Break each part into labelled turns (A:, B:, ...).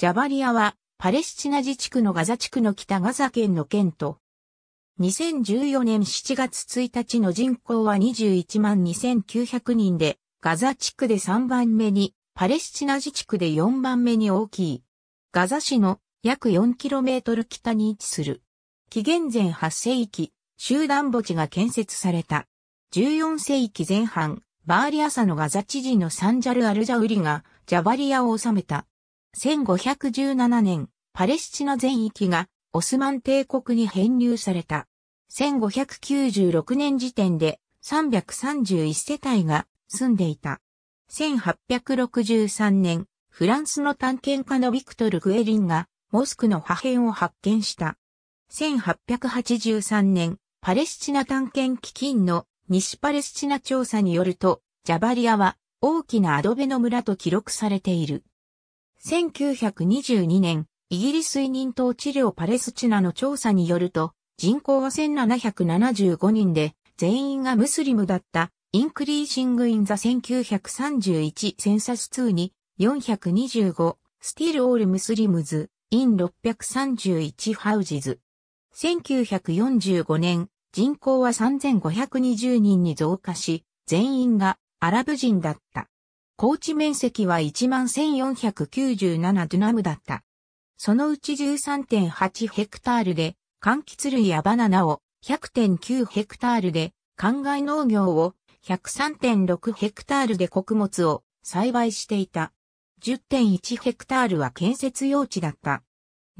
A: ジャバリアは、パレスチナ自治区のガザ地区の北ガザ県の県と、2014年7月1日の人口は21万2900人で、ガザ地区で3番目に、パレスチナ自治区で4番目に大きい。ガザ市の約 4km 北に位置する。紀元前8世紀、集団墓地が建設された。14世紀前半、バーリアサのガザ知事のサンジャル・アルジャウリがジャバリアを治めた。1517年、パレスチナ全域がオスマン帝国に編入された。1596年時点で331世帯が住んでいた。1863年、フランスの探検家のビクトル・グエリンがモスクの破片を発見した。1883年、パレスチナ探検基金の西パレスチナ調査によると、ジャバリアは大きなアドベの村と記録されている。1922年、イギリス委任統治領パレスチナの調査によると、人口は1775人で、全員がムスリムだったインクリーシング・イン・ザ1931センサス2に425スティール・オール・ムスリムズ・イン631ハウジズ。1945年人口は3520人に増加し全員がアラブ人だった。高地面積は11,497ドゥナムだった。そのうち13.8ヘクタールで、柑橘類やバナナを100.9ヘクタールで、灌漑農業を103.6ヘクタールで穀物を栽培していた。10.1ヘクタールは建設用地だった。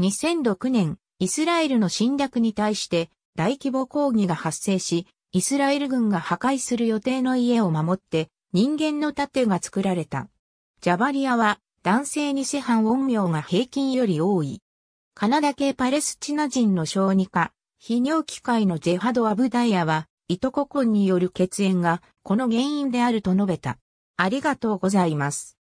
A: 2006年、イスラエルの侵略に対して大規模抗議が発生し、イスラエル軍が破壊する予定の家を守って人間の盾が作られた。ジャバリアは男性に世販。音名が平均より多い。カナダ系パレスチナ人の小児科、泌尿器科医のジェハド・アブダイヤは、イトココンによる血縁がこの原因であると述べた。ありがとうございます。